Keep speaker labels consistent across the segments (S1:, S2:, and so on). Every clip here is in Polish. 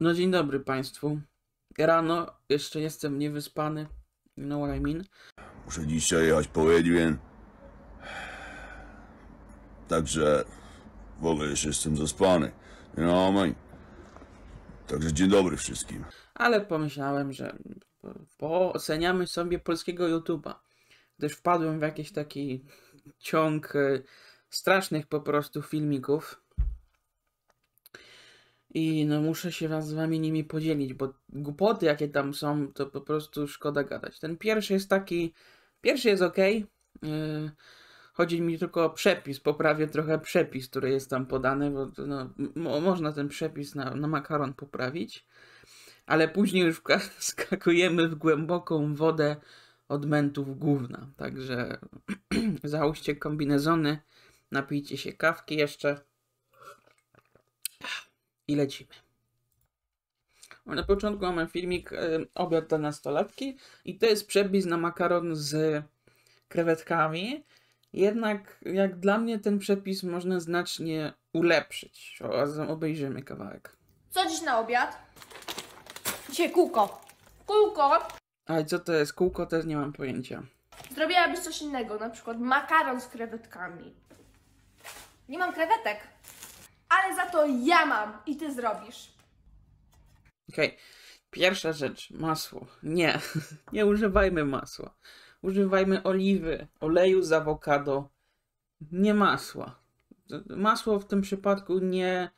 S1: No dzień dobry Państwu. Rano, jeszcze jestem niewyspany. No what I mean?
S2: Muszę dzisiaj jechać po Edwin. Także w ogóle jeszcze jestem zaspany. No mój, Także dzień dobry wszystkim.
S1: Ale pomyślałem, że oceniamy sobie polskiego YouTube'a. Gdyż wpadłem w jakiś taki ciąg y, strasznych po prostu filmików i no muszę się z wami nimi podzielić, bo głupoty jakie tam są, to po prostu szkoda gadać. Ten pierwszy jest taki, pierwszy jest ok. chodzi mi tylko o przepis, poprawię trochę przepis, który jest tam podany, bo no, mo można ten przepis na, na, makaron poprawić, ale później już skakujemy w głęboką wodę odmentów główna. Także załóżcie kombinezony, napijcie się kawki jeszcze i lecimy. Na początku mamy filmik y, obiad dla nastolatki i to jest przepis na makaron z krewetkami. Jednak jak dla mnie ten przepis można znacznie ulepszyć. Razem obejrzymy kawałek.
S3: Co dziś na obiad? Dzisiaj kółko. Kółko?
S1: A co to jest kółko, też nie mam pojęcia.
S4: Zrobiłabyś coś innego, na przykład makaron z krewetkami. Nie mam krewetek ale za to ja mam i ty zrobisz.
S1: Okej. Okay. Pierwsza rzecz, masło. Nie, nie używajmy masła. Używajmy oliwy, oleju z awokado, nie masła. Masło w tym przypadku nie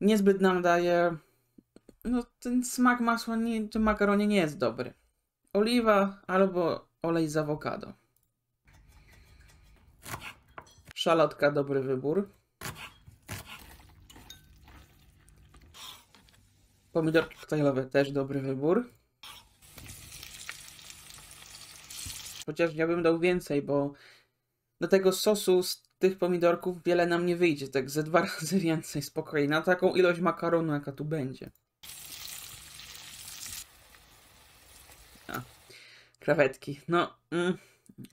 S1: niezbyt nam daje. No, ten smak masła nie, tym makaronie nie jest dobry. Oliwa albo olej z awokado. Szalotka, dobry wybór. Pomidorki koktajlowy też dobry wybór. Chociaż ja bym dał więcej, bo do tego sosu z tych pomidorków wiele nam nie wyjdzie. Tak ze dwa razy więcej spokojnie. Na taką ilość makaronu, jaka tu będzie. A, krewetki. No, mm,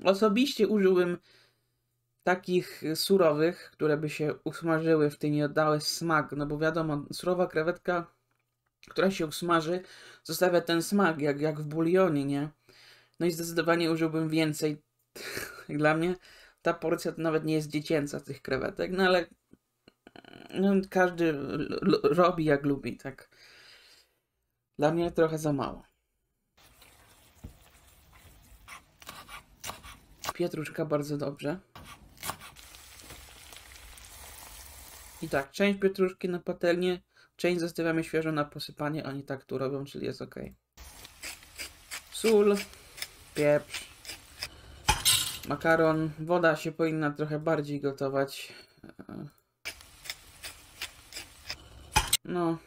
S1: osobiście użyłbym takich surowych, które by się usmażyły w tym i oddały smak, no bo wiadomo, surowa krewetka która się usmaży, zostawia ten smak, jak, jak w bulionie, nie? No i zdecydowanie użyłbym więcej. Dla mnie ta porcja to nawet nie jest dziecięca tych krewetek, no ale no, każdy robi jak lubi, tak. Dla mnie trochę za mało. Pietruszka bardzo dobrze. I tak, część pietruszki na patelnię Część zostawiamy świeżo na posypanie, oni tak tu robią, czyli jest ok. Sól, pieprz, makaron. Woda się powinna trochę bardziej gotować. No,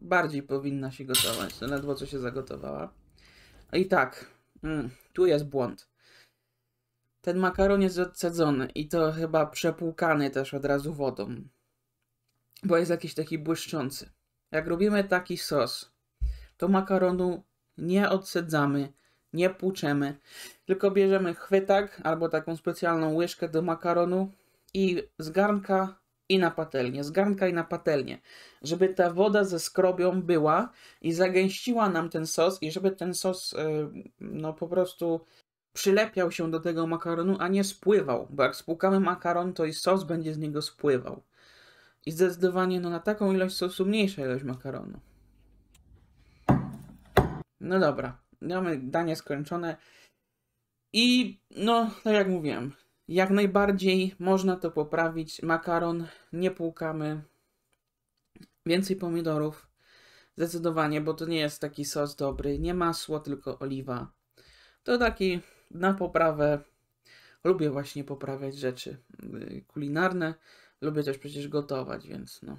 S1: bardziej powinna się gotować. To ledwo co się zagotowała. No I tak, mm, tu jest błąd. Ten makaron jest odcedzony i to chyba przepłukany też od razu wodą bo jest jakiś taki błyszczący. Jak robimy taki sos, to makaronu nie odsedzamy, nie płuczemy, tylko bierzemy chwytak albo taką specjalną łyżkę do makaronu i z garnka i na patelnię, z garnka i na patelnię, żeby ta woda ze skrobią była i zagęściła nam ten sos i żeby ten sos e, no po prostu przylepiał się do tego makaronu, a nie spływał, bo jak spłukamy makaron, to i sos będzie z niego spływał i zdecydowanie no, na taką ilość sosu mniejsza ilość makaronu. No dobra, mamy danie skończone. I no, tak jak mówiłem, jak najbardziej można to poprawić. Makaron nie płukamy. Więcej pomidorów. Zdecydowanie, bo to nie jest taki sos dobry. Nie masło, tylko oliwa. To taki na poprawę. Lubię właśnie poprawiać rzeczy y, kulinarne. Lubię też przecież gotować, więc no.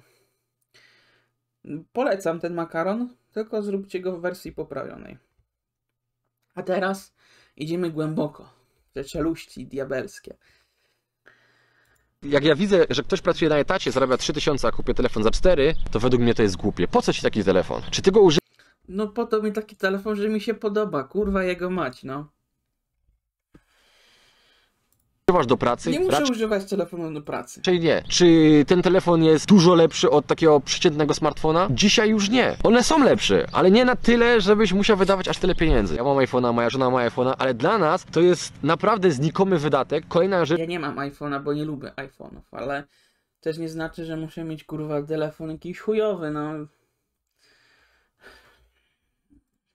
S1: Polecam ten makaron, tylko zróbcie go w wersji poprawionej. A teraz idziemy głęboko w te czeluści diabelskie. Jak ja
S5: widzę, że ktoś pracuje na etacie, zarabia 3000, a kupuje telefon za 4, to według mnie to jest głupie. Po co ci taki telefon? Czy ty go używasz?
S1: No po to mi taki telefon, że mi się podoba. Kurwa jego mać, no
S5: używasz do pracy? Nie muszę raczej...
S1: używać telefonu do pracy.
S5: Czyli nie. Czy ten telefon jest dużo lepszy od takiego przeciętnego smartfona? Dzisiaj już nie. One są lepsze, ale nie na tyle, żebyś musiał wydawać aż tyle pieniędzy. Ja mam iPhone'a, moja żona ma iPhone'a, ale dla nas to jest naprawdę znikomy wydatek. Kolejna rzecz...
S1: Ja nie mam iPhone'a, bo nie lubię iPhone'ów, ale też nie znaczy, że muszę mieć kurwa telefon jakiś chujowy, no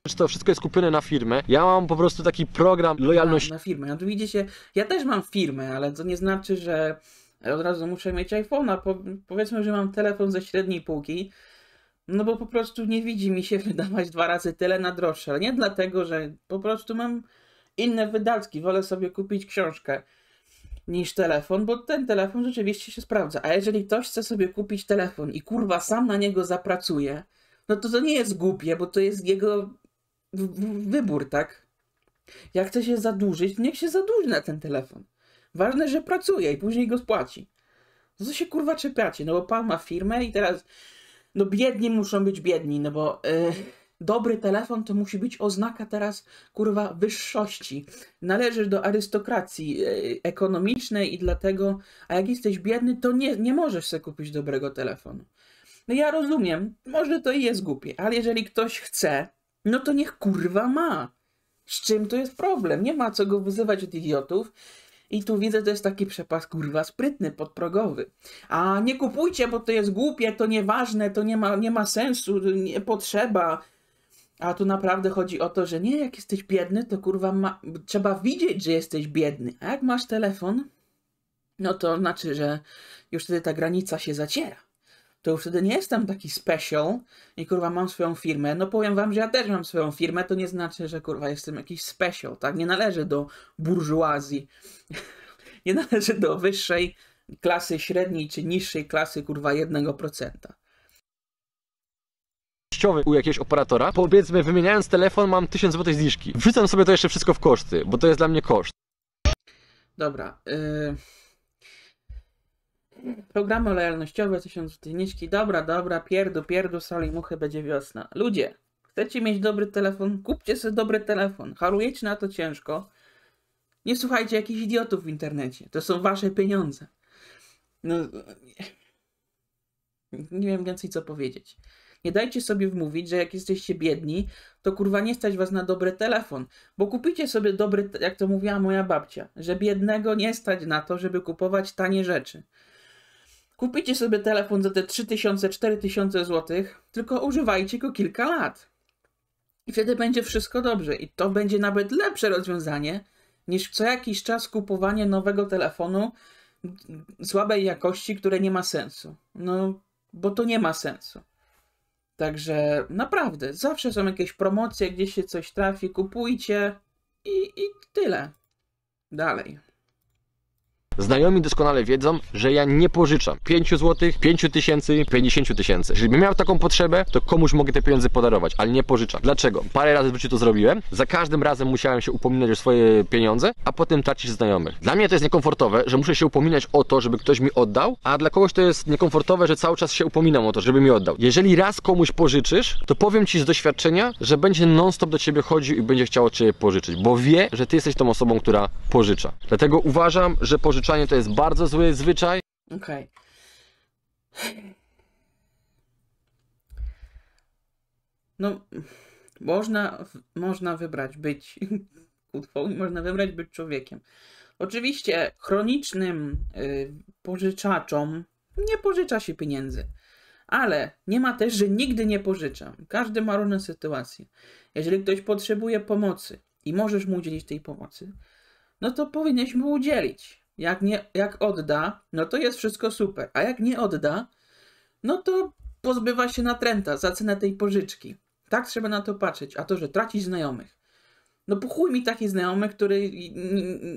S1: że znaczy, to wszystko jest kupione na firmę. Ja mam po prostu taki program lojalności. Na, na firmę. No to widzicie, ja też mam firmę, ale to nie znaczy, że od razu muszę mieć iPhone'a. Po, powiedzmy, że mam telefon ze średniej półki, no bo po prostu nie widzi mi się wydawać dwa razy tyle na droższe. Ale nie dlatego, że po prostu mam inne wydatki. Wolę sobie kupić książkę niż telefon, bo ten telefon rzeczywiście się sprawdza. A jeżeli ktoś chce sobie kupić telefon i kurwa sam na niego zapracuje, no to to nie jest głupie, bo to jest jego wybór, tak? Jak chce się zadłużyć, niech się zadłuży na ten telefon. Ważne, że pracuje i później go spłaci. Co się kurwa czepiacie, no bo pan ma firmę i teraz no biedni muszą być biedni, no bo yy, dobry telefon to musi być oznaka teraz kurwa wyższości. Należysz do arystokracji yy, ekonomicznej i dlatego, a jak jesteś biedny, to nie, nie możesz sobie kupić dobrego telefonu. No ja rozumiem, może to i jest głupie, ale jeżeli ktoś chce, no to niech kurwa ma. Z czym to jest problem? Nie ma co go wyzywać od idiotów. I tu widzę, to jest taki przepas kurwa sprytny, podprogowy. A nie kupujcie, bo to jest głupie, to nieważne, to nie ma, nie ma sensu, nie potrzeba. A tu naprawdę chodzi o to, że nie, jak jesteś biedny, to kurwa ma... trzeba widzieć, że jesteś biedny. A jak masz telefon, no to znaczy, że już wtedy ta granica się zaciera to już wtedy nie jestem taki special i kurwa mam swoją firmę. No powiem wam, że ja też mam swoją firmę, to nie znaczy, że kurwa jestem jakiś special, tak? Nie należy do burżuazji. nie należy do wyższej klasy średniej czy niższej klasy kurwa 1%.
S5: U jakiegoś operatora, powiedzmy, wymieniając telefon, mam 1000 zł zniżki. Wrzucam sobie to jeszcze wszystko w koszty, bo to jest dla mnie koszt.
S1: Dobra. Yy programy lojalnościowe, tysiąc dyniczki, dobra, dobra, pierdu, pierdu, soli muchy, będzie wiosna. Ludzie, chcecie mieć dobry telefon? Kupcie sobie dobry telefon. Harujecie na to ciężko. Nie słuchajcie jakichś idiotów w internecie. To są wasze pieniądze. No, nie wiem więcej co powiedzieć. Nie dajcie sobie wmówić, że jak jesteście biedni, to kurwa nie stać was na dobry telefon, bo kupicie sobie dobry, jak to mówiła moja babcia, że biednego nie stać na to, żeby kupować tanie rzeczy. Kupicie sobie telefon za te 3000-4000 zł, tylko używajcie go kilka lat. I wtedy będzie wszystko dobrze. I to będzie nawet lepsze rozwiązanie niż co jakiś czas kupowanie nowego telefonu słabej jakości, które nie ma sensu. No, bo to nie ma sensu. Także naprawdę, zawsze są jakieś promocje, gdzie się coś trafi, kupujcie i, i tyle. Dalej.
S5: Znajomi doskonale wiedzą, że ja nie pożyczam 5 zł, 5 tysięcy, 50 tysięcy. Jeżeli bym miał taką potrzebę, to komuś mogę te pieniądze podarować, ale nie pożyczam. Dlaczego? Parę razy w życiu to zrobiłem. Za każdym razem musiałem się upominać o swoje pieniądze, a potem tracić znajomych. Dla mnie to jest niekomfortowe, że muszę się upominać o to, żeby ktoś mi oddał, a dla kogoś to jest niekomfortowe, że cały czas się upominam o to, żeby mi oddał. Jeżeli raz komuś pożyczysz, to powiem ci z doświadczenia, że będzie non-stop do ciebie chodził i będzie chciał od ciebie pożyczyć, bo wie, że ty jesteś tą osobą, która pożycza. Dlatego uważam, że pożyczenie to jest bardzo zły zwyczaj.
S1: Okej. Okay. No, można, można wybrać być kutwą i można wybrać być człowiekiem. Oczywiście chronicznym y, pożyczaczom nie pożycza się pieniędzy. Ale nie ma też, że nigdy nie pożyczam. Każdy ma różne sytuacje. Jeżeli ktoś potrzebuje pomocy i możesz mu udzielić tej pomocy, no to powinieneś mu udzielić. Jak, nie, jak odda, no to jest wszystko super, a jak nie odda, no to pozbywa się natręta za cenę tej pożyczki. Tak trzeba na to patrzeć, a to, że traci znajomych. No po mi taki znajomy, który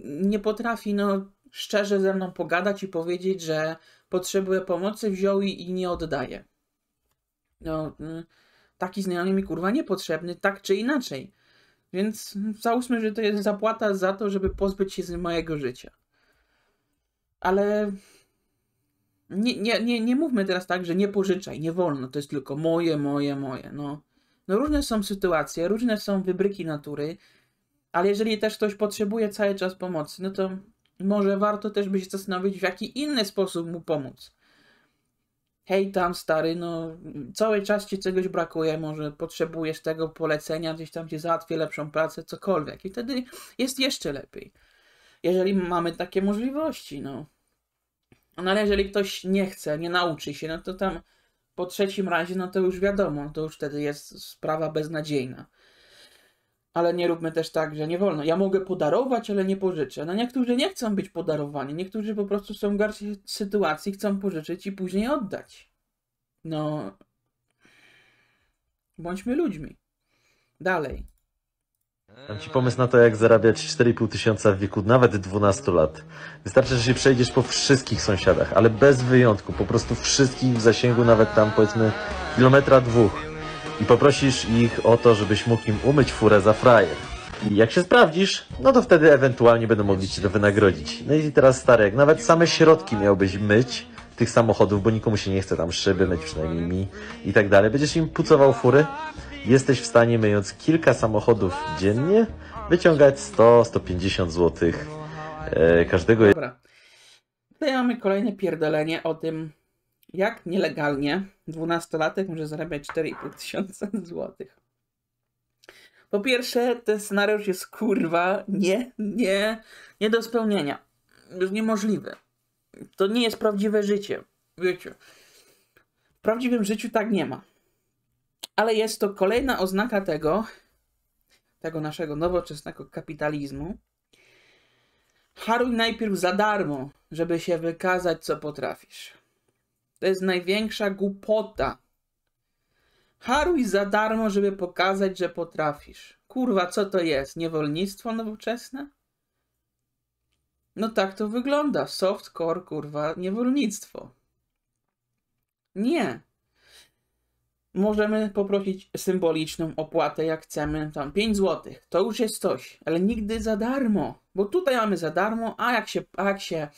S1: nie potrafi no, szczerze ze mną pogadać i powiedzieć, że potrzebuje pomocy, wziął i, i nie oddaje. No, y, taki znajomy mi kurwa niepotrzebny, tak czy inaczej. Więc mm, załóżmy, że to jest zapłata za to, żeby pozbyć się z mojego życia ale nie, nie, nie, nie mówmy teraz tak, że nie pożyczaj, nie wolno, to jest tylko moje, moje, moje. No, no różne są sytuacje, różne są wybryki natury, ale jeżeli też ktoś potrzebuje cały czas pomocy, no to może warto też by się zastanowić, w jaki inny sposób mu pomóc. Hej tam stary, no cały czas ci czegoś brakuje, może potrzebujesz tego polecenia, gdzieś tam ci załatwię lepszą pracę, cokolwiek. I wtedy jest jeszcze lepiej jeżeli mamy takie możliwości, no. No ale jeżeli ktoś nie chce, nie nauczy się, no to tam po trzecim razie, no to już wiadomo, to już wtedy jest sprawa beznadziejna. Ale nie róbmy też tak, że nie wolno. Ja mogę podarować, ale nie pożyczę. No niektórzy nie chcą być podarowani, niektórzy po prostu są w garści sytuacji, chcą pożyczyć i później oddać. No. Bądźmy ludźmi. Dalej.
S5: Mam ci pomysł na to, jak zarabiać 4,5 tysiąca w wieku nawet 12 lat. Wystarczy, że się przejdziesz po wszystkich sąsiadach, ale bez wyjątku, po prostu wszystkich w zasięgu nawet tam powiedzmy kilometra dwóch i poprosisz ich o to, żebyś mógł im umyć furę za frajer. I jak się sprawdzisz, no to wtedy ewentualnie będą mogli ci to wynagrodzić. No i teraz stary, jak nawet same środki miałbyś myć tych samochodów, bo nikomu się nie chce tam szyby myć, przynajmniej mi i tak dalej, będziesz im pucował fury, jesteś w stanie myjąc kilka samochodów dziennie wyciągać 100-150 zł e, każdego. Dobra.
S1: Tutaj mamy kolejne pierdolenie o tym, jak nielegalnie 12-latek może zarabiać 4,5 tysiąca złotych. Po pierwsze, ten scenariusz jest kurwa nie, nie, nie do spełnienia. Już niemożliwy. To nie jest prawdziwe życie. Wiecie. W prawdziwym życiu tak nie ma ale jest to kolejna oznaka tego, tego naszego nowoczesnego kapitalizmu. Haruj najpierw za darmo, żeby się wykazać, co potrafisz. To jest największa głupota. Haruj za darmo, żeby pokazać, że potrafisz. Kurwa, co to jest? Niewolnictwo nowoczesne? No tak to wygląda. Softcore, kurwa, niewolnictwo. Nie. Możemy poprosić symboliczną opłatę, jak chcemy, tam 5 zł. To już jest coś, ale nigdy za darmo, bo tutaj mamy za darmo, a jak się, a jak się,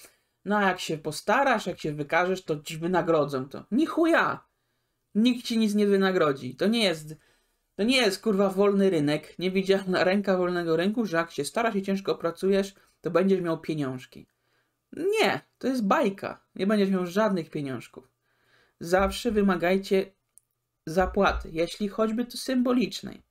S1: no jak się postarasz, jak się wykażesz, to ci wynagrodzą to. Ni chuja! Nikt ci nic nie wynagrodzi. To nie jest, to nie jest kurwa wolny rynek, Nie na ręka wolnego rynku, że jak się starasz i ciężko pracujesz, to będziesz miał pieniążki. Nie, to jest bajka. Nie będziesz miał żadnych pieniążków. Zawsze wymagajcie zapłaty, jeśli choćby to symbolicznej.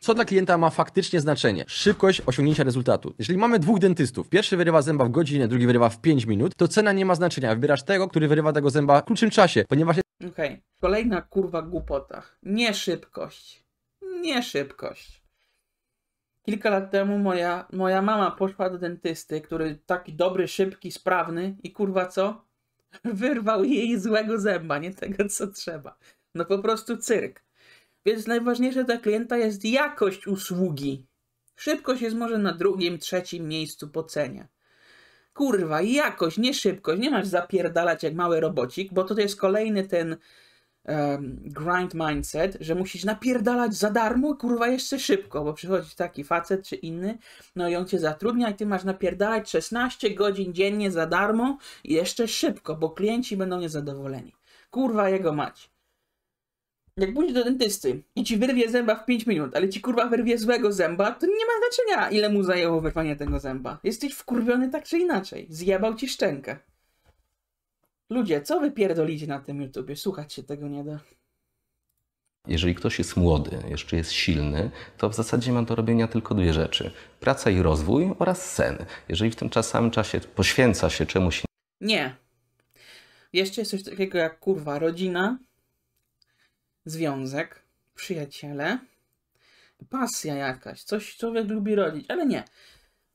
S5: Co dla klienta ma faktycznie znaczenie? Szybkość osiągnięcia rezultatu. Jeśli mamy dwóch dentystów, pierwszy wyrywa zęba w godzinę, drugi wyrywa w 5 minut, to cena nie ma znaczenia. Wybierasz tego, który wyrywa tego zęba w krótszym czasie, ponieważ.
S1: Okej, okay. kolejna kurwa głupota. Nie szybkość. Nie szybkość. Kilka lat temu moja, moja mama poszła do dentysty, który taki dobry, szybki, sprawny i kurwa co? wyrwał jej złego zęba, nie tego co trzeba. No po prostu cyrk. Więc najważniejsze dla klienta jest jakość usługi. Szybkość jest może na drugim, trzecim miejscu po cenie. Kurwa, jakość, nie szybkość. Nie masz zapierdalać jak mały robocik, bo to jest kolejny ten um, grind mindset, że musisz napierdalać za darmo, kurwa, jeszcze szybko, bo przychodzi taki facet czy inny, no i on cię zatrudnia i ty masz napierdalać 16 godzin dziennie za darmo i jeszcze szybko, bo klienci będą niezadowoleni. Kurwa, jego mać. Jak pójdziesz do dentysty i ci wyrwie zęba w 5 minut, ale ci kurwa wyrwie złego zęba, to nie ma znaczenia, ile mu zajęło wyrwanie tego zęba. Jesteś wkurwiony tak czy inaczej. Zjebał ci szczękę. Ludzie, co wy pierdolicie na tym YouTubie? Słuchać się tego nie da.
S4: Jeżeli ktoś jest młody, jeszcze jest silny, to w zasadzie ma do robienia tylko dwie rzeczy: praca i rozwój oraz sen. Jeżeli w tym samym czasie poświęca się czemuś.
S1: Nie. Jeszcze jest coś takiego jak kurwa rodzina, związek, przyjaciele, pasja jakaś, coś człowiek lubi robić, ale nie.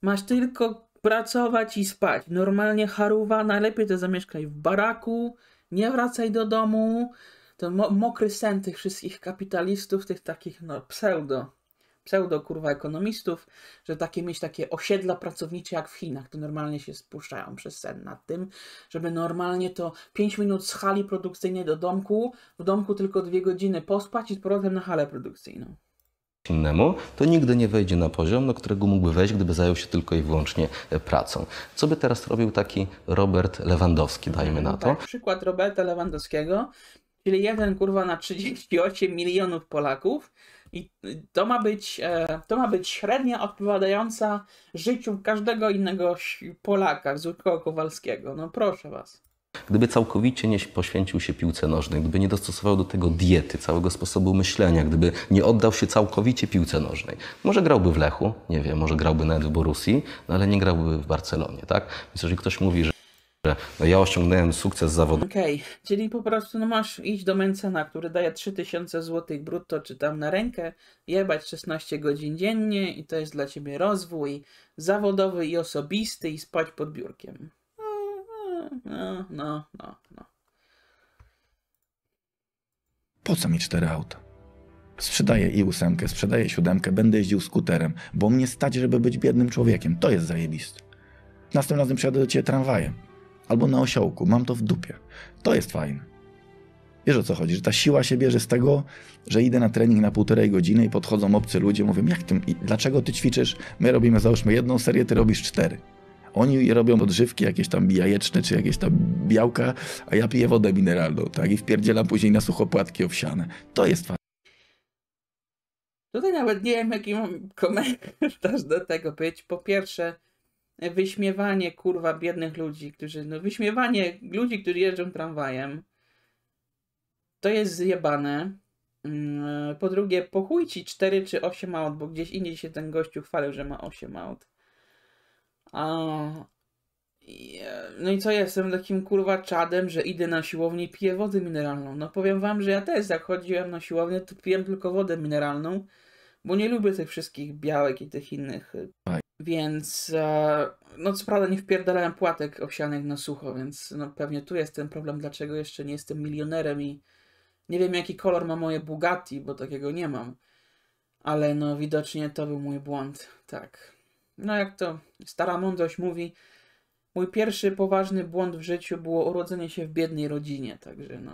S1: Masz tylko pracować i spać. Normalnie haruwa, najlepiej to zamieszkaj w baraku, nie wracaj do domu. To mo mokry sen tych wszystkich kapitalistów, tych takich no pseudo, pseudo kurwa ekonomistów, że takie mieć takie osiedla pracownicze jak w Chinach, to normalnie się spuszczają przez sen nad tym, żeby normalnie to 5 minut z hali produkcyjnej do domku, w domku tylko 2 godziny pospać i z powrotem na halę produkcyjną
S4: innemu, to nigdy nie wejdzie na poziom, do którego mógłby wejść, gdyby zajął się tylko i wyłącznie e, pracą. Co by teraz robił taki Robert Lewandowski, dajmy na to? Tak,
S1: przykład Roberta Lewandowskiego, czyli jeden kurwa na 38 milionów Polaków i y, to ma być, e, to ma być średnia odpowiadająca życiu każdego innego Polaka, zwykłego Kowalskiego. No proszę was.
S4: Gdyby całkowicie nie poświęcił się piłce nożnej, gdyby nie dostosował do tego diety, całego sposobu myślenia, gdyby nie oddał się całkowicie piłce nożnej, może grałby w Lechu, nie wiem, może grałby nawet w Borusii, no ale nie grałby w Barcelonie, tak? Więc jeżeli ktoś mówi, że no ja osiągnąłem sukces zawodowy.
S1: Okej, okay. czyli po prostu no masz iść do Mencena, który daje 3000 zł brutto czy tam na rękę, jebać 16 godzin dziennie i to jest dla ciebie rozwój zawodowy i osobisty i spać pod biurkiem no, no, no, no.
S2: Po co
S3: mi cztery auta? Sprzedaję i ósemkę, sprzedaję siódemkę, będę jeździł skuterem, bo mnie stać, żeby być biednym człowiekiem. To jest zajebiste. Następnym razem przyjadę do ciebie tramwajem. Albo na osiołku, mam to w dupie. To jest fajne. Wiesz o co chodzi, że ta siła się bierze z tego, że idę na trening na półtorej godziny i podchodzą obcy ludzie, mówią, jak tym, dlaczego ty ćwiczysz? My robimy załóżmy jedną serię, ty robisz cztery. Oni robią odżywki jakieś tam jajeczne, czy jakieś tam białka, a ja piję wodę mineralną, tak? I wpierdzielam później na sucho płatki owsiane. To jest fajne.
S1: Tutaj nawet nie wiem, jaki mam komentarz do tego być. Po pierwsze, wyśmiewanie kurwa biednych ludzi, którzy, no wyśmiewanie ludzi, którzy jeżdżą tramwajem, to jest zjebane. Mm, po drugie, pochujci 4 czy 8 aut, bo gdzieś indziej się ten gościu chwalił, że ma 8 aut. A... No i co, jestem takim kurwa czadem, że idę na siłownię i piję wodę mineralną. No powiem wam, że ja też jak chodziłem na siłownię, to piłem tylko wodę mineralną, bo nie lubię tych wszystkich białek i tych innych. Więc e, no co prawda nie wpierdalałem płatek owsianych na sucho, więc no pewnie tu jest ten problem, dlaczego jeszcze nie jestem milionerem i nie wiem jaki kolor ma moje Bugatti, bo takiego nie mam. Ale no widocznie to był mój błąd, tak. No jak to stara mądrość mówi, mój pierwszy poważny błąd w życiu było urodzenie się w biednej rodzinie, także no.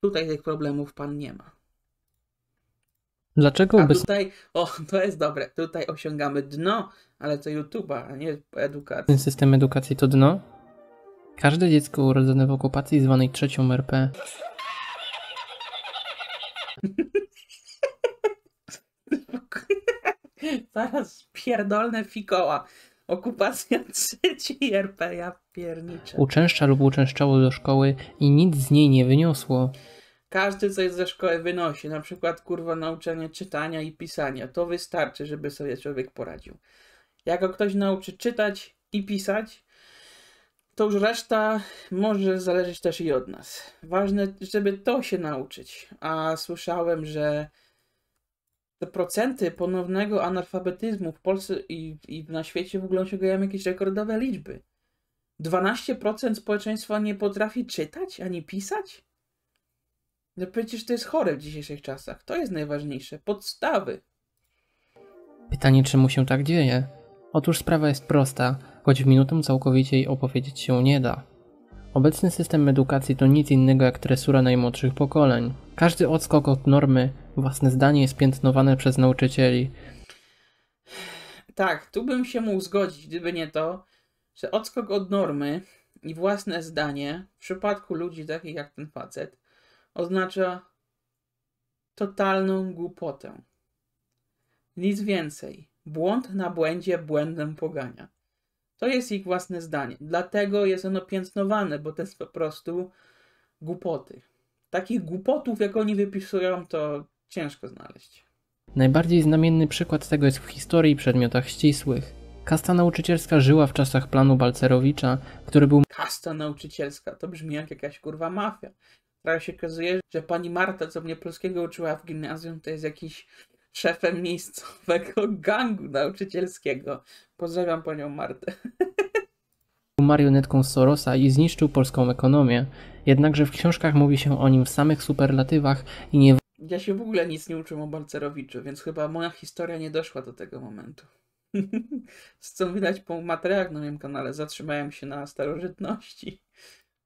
S1: Tutaj tych problemów pan nie ma.
S2: Dlaczego? A bez...
S1: tutaj, o, to jest dobre, tutaj osiągamy dno, ale to YouTube'a, a nie edukacji. Ten
S2: system edukacji to dno? Każde dziecko urodzone w okupacji zwanej trzecią RP
S1: Zaraz pierdolne fikoła. Okupacja III RP, ja pierniczę. Uczęszcza
S2: lub uczęszczało do szkoły i nic z niej nie wyniosło.
S1: Każdy coś ze szkoły wynosi, na przykład kurwa nauczenie czytania i pisania. To wystarczy, żeby sobie człowiek poradził. Jak go ktoś nauczy czytać i pisać, to już reszta może zależeć też i od nas. Ważne, żeby to się nauczyć. A słyszałem, że te procenty ponownego analfabetyzmu w Polsce i, i na świecie w ogóle osiągają jakieś rekordowe liczby. 12% społeczeństwa nie potrafi czytać ani pisać? No przecież to jest chore w dzisiejszych czasach. To jest najważniejsze. Podstawy.
S2: Pytanie, czemu się tak dzieje? Otóż sprawa jest prosta, choć w minutę całkowicie jej opowiedzieć się nie da. Obecny system edukacji to nic innego jak tresura najmłodszych pokoleń. Każdy odskok od normy własne zdanie jest piętnowane przez nauczycieli.
S1: Tak, tu bym się mógł zgodzić, gdyby nie to, że odskok od normy i własne zdanie w przypadku ludzi takich jak ten facet oznacza totalną głupotę. Nic więcej. Błąd na błędzie błędem pogania. To jest ich własne zdanie. Dlatego jest ono piętnowane, bo to jest po prostu głupoty. Takich głupotów, jak oni wypisują, to ciężko znaleźć.
S2: Najbardziej znamienny przykład tego jest w historii i przedmiotach ścisłych. Kasta nauczycielska żyła w czasach planu Balcerowicza, który był...
S1: Kasta nauczycielska, to brzmi jak jakaś kurwa mafia. Teraz się okazuje, że pani Marta, co mnie polskiego uczyła w gimnazjum, to jest jakiś szefem miejscowego gangu nauczycielskiego. Pozdrawiam panią Martę.
S2: Marionetką Sorosa i zniszczył polską ekonomię. Jednakże w książkach mówi się o nim w samych superlatywach
S1: i nie ja się w ogóle nic nie uczyłem o Balcerowiczu, więc chyba moja historia nie doszła do tego momentu. Z co widać po materiałach na moim kanale, zatrzymałem się na starożytności.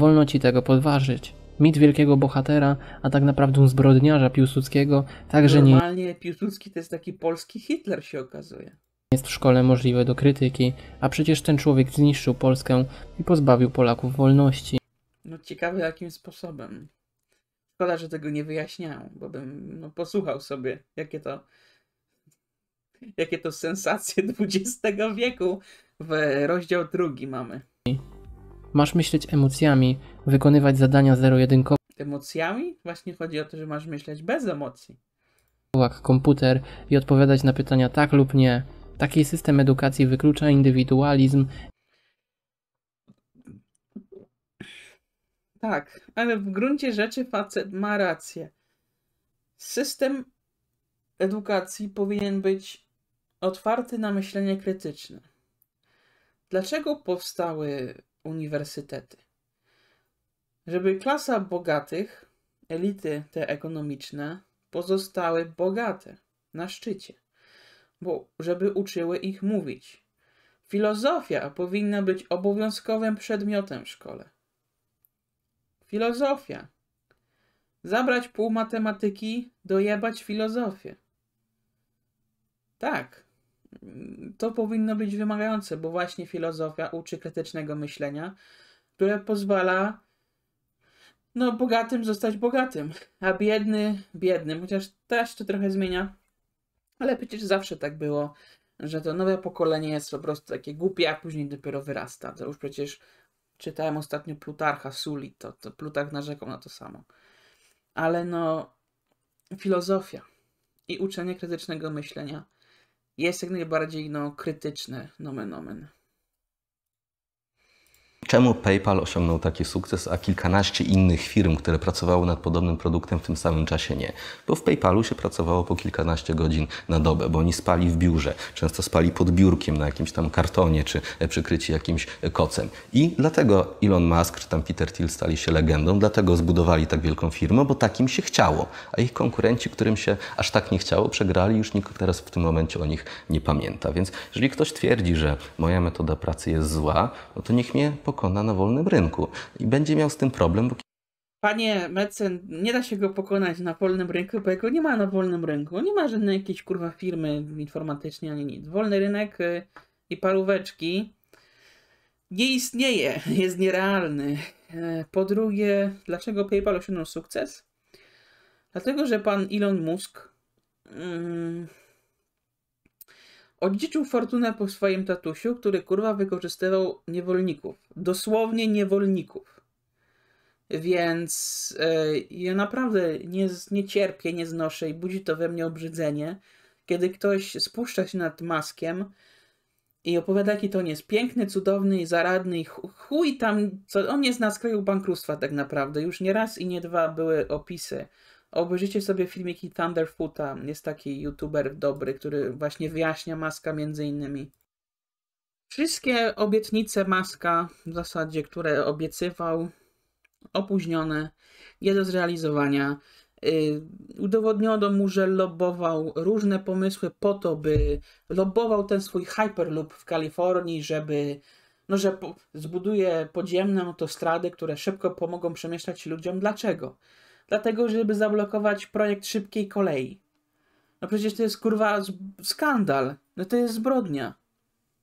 S2: Wolno ci tego podważyć. Mit wielkiego bohatera, a tak naprawdę zbrodniarza Piłsudskiego, także Normalnie nie...
S1: Normalnie Piłsudski to jest taki polski Hitler się okazuje.
S2: Jest w szkole możliwe do krytyki, a przecież ten człowiek zniszczył Polskę i pozbawił Polaków wolności.
S1: No ciekawe jakim sposobem. Szkoda, że tego nie wyjaśniają, bo bym no, posłuchał sobie, jakie to, jakie to sensacje XX wieku w rozdział drugi mamy.
S2: Masz myśleć emocjami, wykonywać zadania zero-jedynkowe.
S1: Emocjami? Właśnie chodzi o to, że masz myśleć bez emocji.
S2: Jak komputer i odpowiadać na pytania tak lub nie. Taki system edukacji wyklucza indywidualizm
S1: Tak, ale w gruncie rzeczy facet ma rację. System edukacji powinien być otwarty na myślenie krytyczne. Dlaczego powstały uniwersytety? Żeby klasa bogatych, elity te ekonomiczne, pozostały bogate na szczycie, bo żeby uczyły ich mówić. Filozofia powinna być obowiązkowym przedmiotem w szkole. Filozofia. Zabrać pół matematyki, dojebać filozofię. Tak. To powinno być wymagające, bo właśnie filozofia uczy krytycznego myślenia, które pozwala no, bogatym zostać bogatym, a biedny biednym, chociaż też to trochę zmienia. Ale przecież zawsze tak było, że to nowe pokolenie jest po prostu takie głupie, a później dopiero wyrasta. To już przecież czytałem ostatnio Plutarcha, Suli, to, to Plutarch narzekał na to samo. Ale no, filozofia i uczenie krytycznego myślenia jest jak najbardziej no, krytyczne, nomen omen
S4: czemu PayPal osiągnął taki sukces, a kilkanaście innych firm, które pracowały nad podobnym produktem w tym samym czasie nie. Bo w PayPalu się pracowało po kilkanaście godzin na dobę, bo oni spali w biurze, często spali pod biurkiem na jakimś tam kartonie czy e, przykryci jakimś e, kocem. I dlatego Elon Musk czy tam Peter Thiel stali się legendą, dlatego zbudowali tak wielką firmę, bo takim się chciało, a ich konkurenci, którym się aż tak nie chciało, przegrali, już nikt teraz w tym momencie o nich nie pamięta. Więc jeżeli ktoś twierdzi, że moja metoda pracy jest zła, no to niech mnie pokocha pokona na wolnym rynku. I będzie miał z tym problem, bo
S1: Panie Mecen, nie da się go pokonać na wolnym rynku, bo jego nie ma na wolnym rynku. Nie ma żadnej jakiejś kurwa firmy informatycznej ani nic. Wolny rynek y, i paróweczki nie istnieje, jest nierealny. E, po drugie, dlaczego PayPal osiągnął sukces? Dlatego, że pan Elon Musk. Mm, Odziedziczył fortunę po swoim tatusiu, który kurwa wykorzystywał niewolników. Dosłownie niewolników. Więc yy, ja naprawdę nie, nie cierpię, nie znoszę i budzi to we mnie obrzydzenie, kiedy ktoś spuszcza się nad maskiem i opowiada, jaki to on jest piękny, cudowny i zaradny i chuj tam, co on jest na skraju bankructwa tak naprawdę. Już nie raz i nie dwa były opisy Obejrzyjcie sobie filmiki Thunderfoota. Jest taki youtuber dobry, który właśnie wyjaśnia maska między innymi. Wszystkie obietnice maska w zasadzie, które obiecywał, opóźnione, nie do zrealizowania. Y, udowodniono mu, że lobował różne pomysły po to, by lobował ten swój hyperloop w Kalifornii, żeby no, że po, zbuduje podziemne autostrady, które szybko pomogą przemieszczać się ludziom. Dlaczego? dlatego, żeby zablokować projekt szybkiej kolei. No przecież to jest kurwa skandal. No to jest zbrodnia.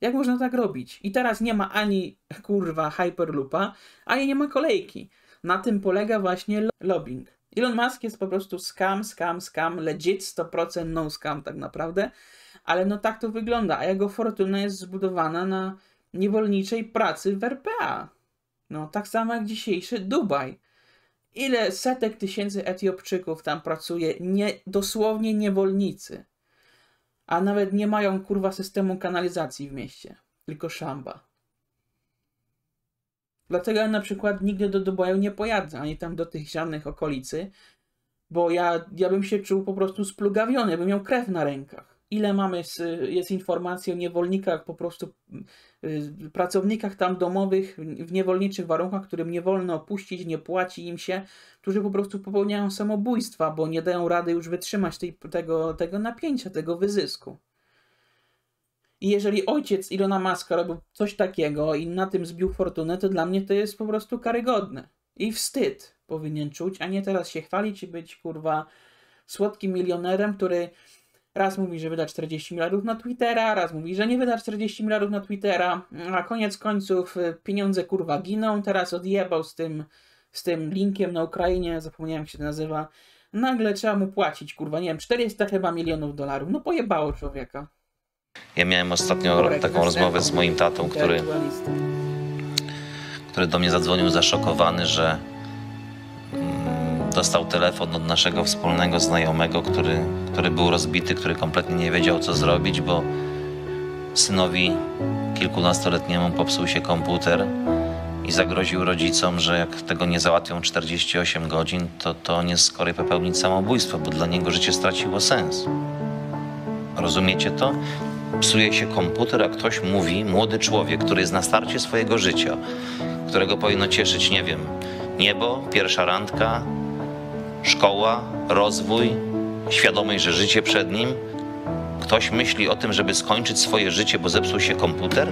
S1: Jak można tak robić? I teraz nie ma ani kurwa Hyperloopa, ani nie ma kolejki. Na tym polega właśnie lo lobbying. Elon Musk jest po prostu scam, scam, scam, legit 100% no scam tak naprawdę, ale no tak to wygląda, a jego fortuna jest zbudowana na niewolniczej pracy w RPA. No tak samo jak dzisiejszy Dubaj ile setek tysięcy Etiopczyków tam pracuje, nie, dosłownie niewolnicy. A nawet nie mają kurwa systemu kanalizacji w mieście, tylko szamba. Dlatego ja na przykład nigdy do Dubaju nie pojadę, ani tam do tych żadnych okolicy, bo ja, ja bym się czuł po prostu splugawiony, bym miał krew na rękach ile mamy, jest informacji o niewolnikach, po prostu y, pracownikach tam domowych w niewolniczych warunkach, którym nie wolno opuścić, nie płaci im się, którzy po prostu popełniają samobójstwa, bo nie dają rady już wytrzymać tej, tego, tego napięcia, tego wyzysku. I jeżeli ojciec Ilona Maska robił coś takiego i na tym zbił fortunę, to dla mnie to jest po prostu karygodne. I wstyd powinien czuć, a nie teraz się chwalić i być kurwa słodkim milionerem, który Raz mówi, że wyda 40 miliardów na Twittera, raz mówi, że nie wyda 40 miliardów na Twittera. A koniec końców y, pieniądze kurwa giną. Teraz odjebał z tym, z tym linkiem na Ukrainie, zapomniałem jak się to nazywa. Nagle trzeba mu płacić, kurwa, nie wiem, 400 chyba milionów dolarów. No pojebało człowieka.
S4: Ja miałem ostatnio Dobra, taką rozmowę z moim tatą, który, który do mnie zadzwonił zaszokowany, że dostał telefon od naszego wspólnego znajomego, który, który był rozbity, który kompletnie nie wiedział, co zrobić, bo synowi kilkunastoletniemu popsuł się komputer i zagroził rodzicom, że jak tego nie załatwią 48 godzin, to to on jest skory popełnić samobójstwo, bo dla niego życie straciło sens. Rozumiecie to? Psuje się komputer, a ktoś mówi, młody człowiek, który jest na starcie swojego życia, którego powinno cieszyć, nie wiem, niebo, pierwsza randka, szkoła, rozwój, świadomość, że życie przed nim. Ktoś myśli o tym, żeby skończyć swoje życie, bo zepsuł się komputer?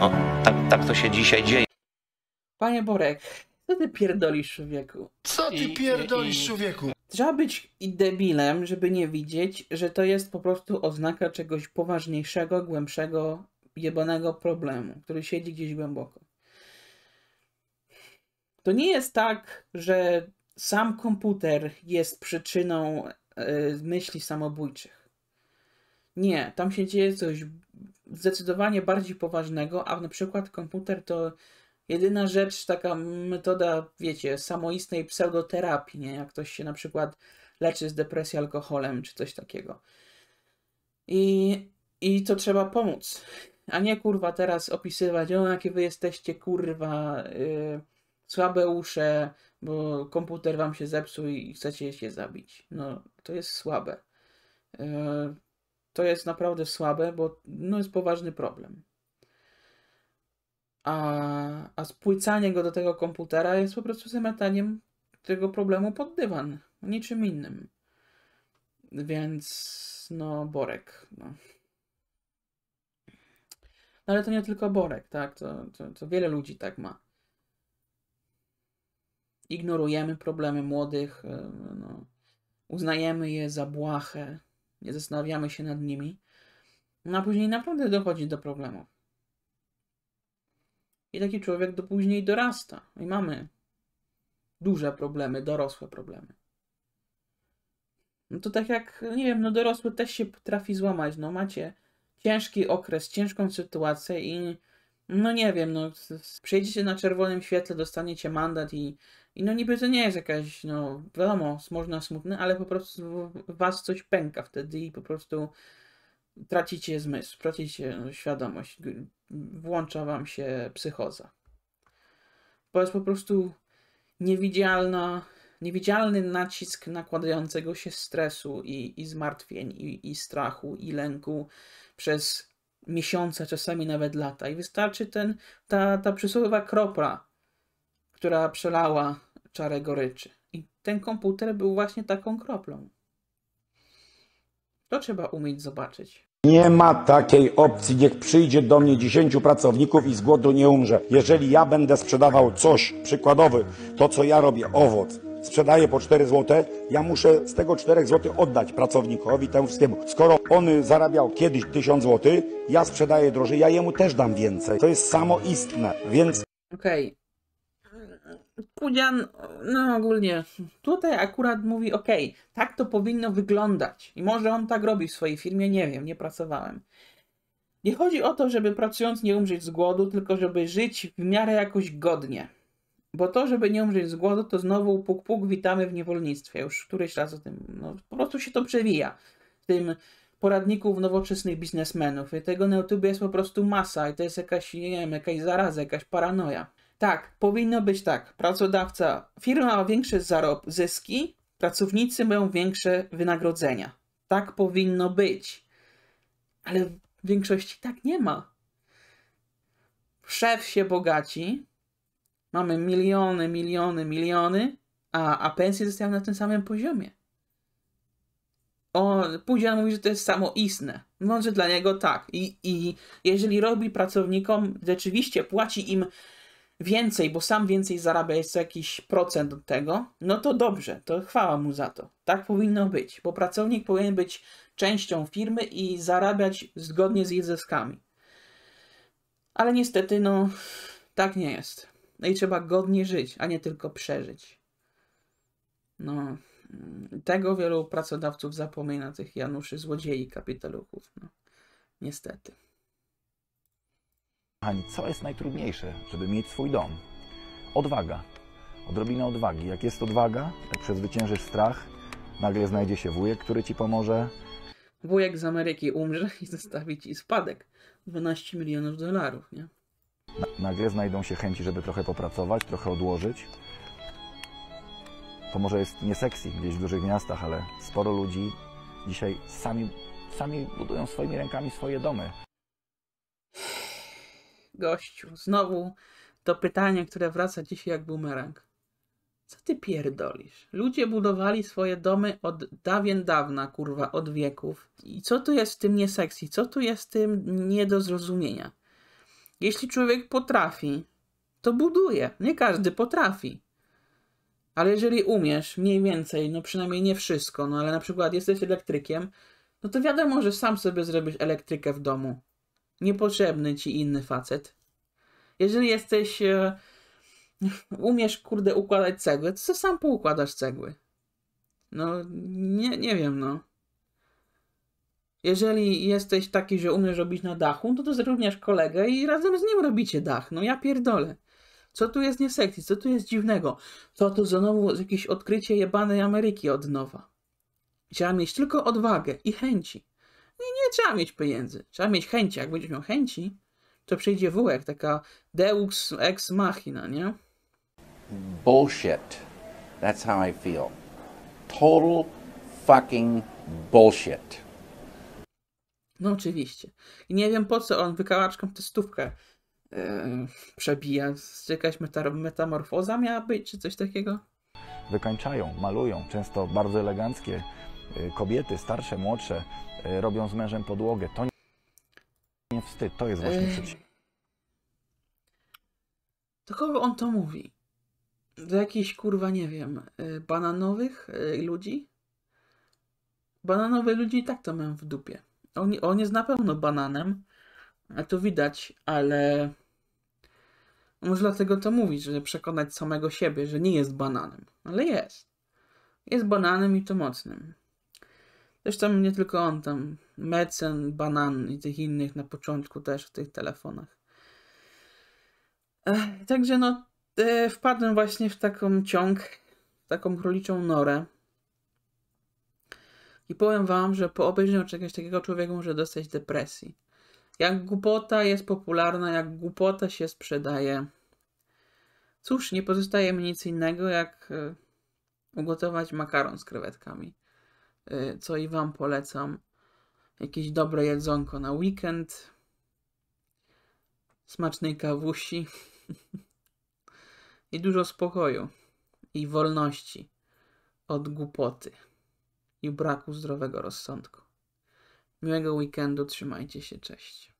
S4: No, tak, tak to się dzisiaj dzieje.
S1: Panie Borek, co ty pierdolisz, człowieku? Co ty pierdolisz, człowieku? Trzeba być debilem, żeby nie widzieć, że to jest po prostu oznaka czegoś poważniejszego, głębszego, jebanego problemu, który siedzi gdzieś głęboko. To nie jest tak, że sam komputer jest przyczyną e, myśli samobójczych. Nie, tam się dzieje coś zdecydowanie bardziej poważnego, a na przykład komputer to jedyna rzecz, taka metoda, wiecie, samoistnej pseudoterapii, nie? Jak ktoś się na przykład leczy z depresji alkoholem czy coś takiego. I, i to trzeba pomóc. A nie kurwa teraz opisywać, o jakie wy jesteście kurwa, yy, słabe usze, bo komputer wam się zepsuł i chcecie się zabić. No, to jest słabe. E, to jest naprawdę słabe, bo no, jest poważny problem. A, a spłycanie go do tego komputera jest po prostu zamietaniem tego problemu pod dywan, niczym innym. Więc no, Borek. No. no ale to nie tylko Borek, tak? To, to, to wiele ludzi tak ma ignorujemy problemy młodych, e, no, uznajemy je za błahe, nie zastanawiamy się nad nimi, no a później naprawdę dochodzi do problemów. I taki człowiek do później dorasta. I mamy duże problemy, dorosłe problemy. No to tak jak, nie wiem, no dorosły też się potrafi złamać. No macie ciężki okres, ciężką sytuację i no nie wiem, no przyjedziecie na czerwonym świetle, dostaniecie mandat i, i no niby to nie jest jakaś, no wiadomo, można smutne, ale po prostu was coś pęka wtedy i po prostu tracicie zmysł, tracicie no, świadomość, włącza wam się psychoza. Bo jest po prostu niewidzialna, niewidzialny nacisk nakładającego się stresu i, i zmartwień, i, i strachu, i lęku przez miesiące, czasami nawet lata. I wystarczy ten, ta, ta przysłowiowa kropla, która przelała czarę goryczy. I ten komputer był właśnie taką kroplą. To trzeba umieć zobaczyć.
S3: Nie ma takiej opcji. Niech przyjdzie do mnie dziesięciu pracowników i z głodu nie umrze. Jeżeli ja będę sprzedawał coś, przykładowy, to co ja robię, owoc, sprzedaje po 4 zł, ja muszę z tego 4 zł oddać pracownikowi temu wszystkiemu. Skoro on zarabiał kiedyś 1000 zł, ja sprzedaję drożej, ja jemu też dam więcej. To jest samoistne, więc...
S1: Okej, okay. no ogólnie, tutaj akurat mówi, okej, tak to powinno wyglądać. I może on tak robi w swojej firmie, nie wiem, nie pracowałem. Nie chodzi o to, żeby pracując nie umrzeć z głodu, tylko żeby żyć w miarę jakoś godnie. Bo to, żeby nie umrzeć z głodu, to znowu puk puk witamy w niewolnictwie. Już któryś raz o tym, no, po prostu się to przewija. W tym poradników nowoczesnych biznesmenów. I tego na YouTube jest po prostu masa i to jest jakaś, nie wiem, jakaś zaraza, jakaś paranoja. Tak, powinno być tak. Pracodawca, firma ma większe zarob, zyski, pracownicy mają większe wynagrodzenia. Tak powinno być. Ale w większości tak nie ma. Szef się bogaci, Mamy miliony, miliony, miliony, a, a pensje zostają na tym samym poziomie. On, Pudzian mówi, że to jest samoistne. Może dla niego tak. I, I jeżeli robi pracownikom, rzeczywiście płaci im więcej, bo sam więcej zarabia, jest jakiś procent od tego, no to dobrze, to chwała mu za to. Tak powinno być, bo pracownik powinien być częścią firmy i zarabiać zgodnie z jej zyskami. Ale niestety, no, tak nie jest. No i trzeba godnie żyć, a nie tylko przeżyć. No, mm, tego wielu pracodawców zapomina, tych Januszy, złodziei, kapitaluchów. No, niestety.
S3: Kochani, co jest najtrudniejsze, żeby mieć swój dom? Odwaga. Odrobina odwagi. Jak jest odwaga, jak przezwyciężysz strach, nagle znajdzie się wujek, który ci pomoże.
S1: Wujek z Ameryki umrze i zostawi ci spadek 12 milionów dolarów, nie?
S3: Nagle znajdą się chęci, żeby trochę popracować, trochę odłożyć. To może jest nie sexy gdzieś w dużych miastach, ale sporo ludzi dzisiaj sami, sami budują swoimi rękami
S1: swoje domy. Gościu, znowu to pytanie, które wraca dzisiaj jak bumerang. Co ty pierdolisz? Ludzie budowali swoje domy od dawien dawna, kurwa, od wieków. I co tu jest w tym nie sexy? Co tu jest w tym nie do zrozumienia? Jeśli człowiek potrafi, to buduje. Nie każdy potrafi. Ale jeżeli umiesz mniej więcej, no przynajmniej nie wszystko, no ale na przykład jesteś elektrykiem, no to wiadomo, że sam sobie zrobisz elektrykę w domu. Niepotrzebny ci inny facet. Jeżeli jesteś. E, umiesz, kurde, układać cegły, to sam poukładasz cegły. No, nie, nie wiem, no. Jeżeli jesteś taki, że umiesz robić na dachu, to no to zrówniasz kolegę i razem z nim robicie dach. No ja pierdolę. Co tu jest nieseksy? Co tu jest dziwnego? To tu znowu jakieś odkrycie jebanej Ameryki od nowa. Trzeba mieć tylko odwagę i chęci. Nie, nie trzeba mieć pieniędzy. Trzeba mieć chęci. Jak będziesz miał chęci, to przyjdzie wujek, taka deux ex machina, nie?
S3: Bullshit. That's how I feel. Total fucking bullshit.
S1: No oczywiście. I nie wiem po co on wykałaczką tę stówkę yy, przebija. Jakaś metamorfoza miała być, czy coś takiego?
S3: Wykańczają, malują, często bardzo eleganckie e, kobiety, starsze, młodsze, e, robią z mężem podłogę. To nie wstyd, to jest właśnie yy...
S1: To kogo on to mówi? Do jakichś, kurwa, nie wiem, bananowych ludzi? Bananowe ludzi i tak to mam w dupie. On, on jest na pewno bananem, a to widać, ale może dlatego to mówić, żeby przekonać samego siebie, że nie jest bananem, ale jest. Jest bananem i to mocnym. Zresztą nie tylko on tam, Mecen, Banan i tych innych na początku też w tych telefonach. Ech, także no, e, wpadłem właśnie w taką ciąg, w taką króliczą norę. I powiem wam, że po obejrzeniu czegoś takiego człowiek może dostać depresji. Jak głupota jest popularna, jak głupota się sprzedaje. Cóż, nie pozostaje mi nic innego, jak e, ugotować makaron z krewetkami, e, co i wam polecam. Jakieś dobre jedzonko na weekend, smacznej kawusi i dużo spokoju i wolności od głupoty i braku zdrowego rozsądku. Miłego weekendu, trzymajcie się, cześć.